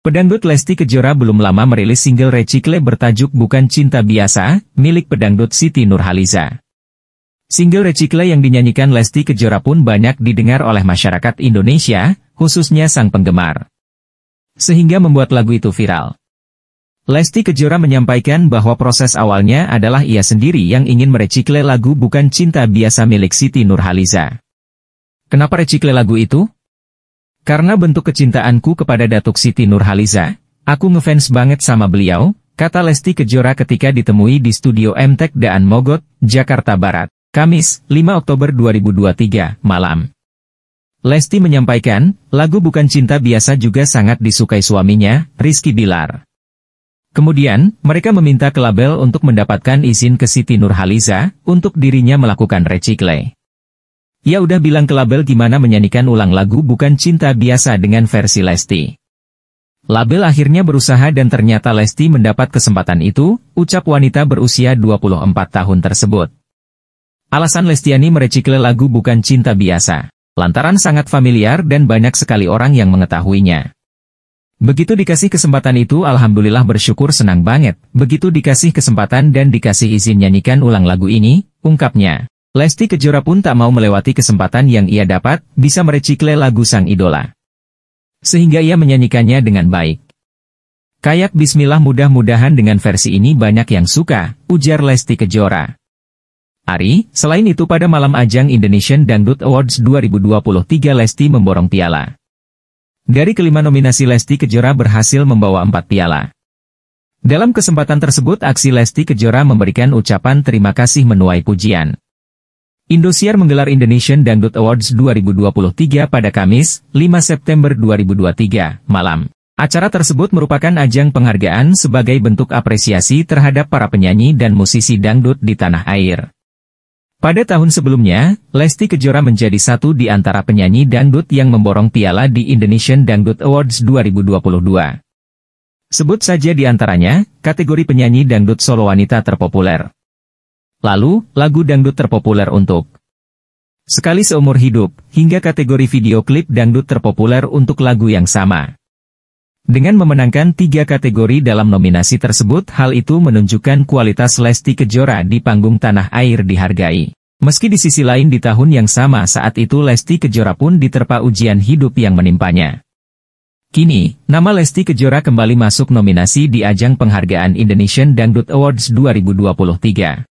Pedangdut Lesti Kejora belum lama merilis single Recikle bertajuk Bukan Cinta Biasa, milik pedangdut Siti Nurhaliza. Single Recikle yang dinyanyikan Lesti Kejora pun banyak didengar oleh masyarakat Indonesia, khususnya sang penggemar. Sehingga membuat lagu itu viral. Lesti Kejora menyampaikan bahwa proses awalnya adalah ia sendiri yang ingin merecikle lagu Bukan Cinta Biasa milik Siti Nurhaliza. Kenapa recikle lagu itu? Karena bentuk kecintaanku kepada Datuk Siti Nurhaliza, aku ngefans banget sama beliau, kata Lesti Kejora ketika ditemui di studio MTech Daan Mogot, Jakarta Barat, Kamis, 5 Oktober 2023, malam. Lesti menyampaikan, lagu Bukan Cinta Biasa juga sangat disukai suaminya, Rizky Bilar. Kemudian, mereka meminta ke label untuk mendapatkan izin ke Siti Nurhaliza, untuk dirinya melakukan recycle. Ia udah bilang ke label gimana menyanyikan ulang lagu bukan cinta biasa dengan versi Lesti. Label akhirnya berusaha dan ternyata Lesti mendapat kesempatan itu, ucap wanita berusia 24 tahun tersebut. Alasan Lestiani merecikle lagu bukan cinta biasa, lantaran sangat familiar dan banyak sekali orang yang mengetahuinya. Begitu dikasih kesempatan itu Alhamdulillah bersyukur senang banget, begitu dikasih kesempatan dan dikasih izin nyanyikan ulang lagu ini, ungkapnya. Lesti Kejora pun tak mau melewati kesempatan yang ia dapat, bisa merecikle lagu sang idola. Sehingga ia menyanyikannya dengan baik. Kayak bismillah mudah-mudahan dengan versi ini banyak yang suka, ujar Lesti Kejora. Ari, selain itu pada malam ajang Indonesian Dangdut Awards 2023 Lesti memborong piala. Dari kelima nominasi Lesti Kejora berhasil membawa empat piala. Dalam kesempatan tersebut aksi Lesti Kejora memberikan ucapan terima kasih menuai pujian. Indosiar menggelar Indonesian Dangdut Awards 2023 pada Kamis, 5 September 2023, malam. Acara tersebut merupakan ajang penghargaan sebagai bentuk apresiasi terhadap para penyanyi dan musisi dangdut di tanah air. Pada tahun sebelumnya, Lesti Kejora menjadi satu di antara penyanyi dangdut yang memborong piala di Indonesian Dangdut Awards 2022. Sebut saja di antaranya, kategori penyanyi dangdut solo wanita terpopuler. Lalu, lagu dangdut terpopuler untuk sekali seumur hidup, hingga kategori video klip dangdut terpopuler untuk lagu yang sama. Dengan memenangkan tiga kategori dalam nominasi tersebut, hal itu menunjukkan kualitas Lesti Kejora di panggung tanah air dihargai. Meski di sisi lain di tahun yang sama saat itu Lesti Kejora pun diterpa ujian hidup yang menimpanya. Kini, nama Lesti Kejora kembali masuk nominasi di ajang penghargaan Indonesian Dangdut Awards 2023.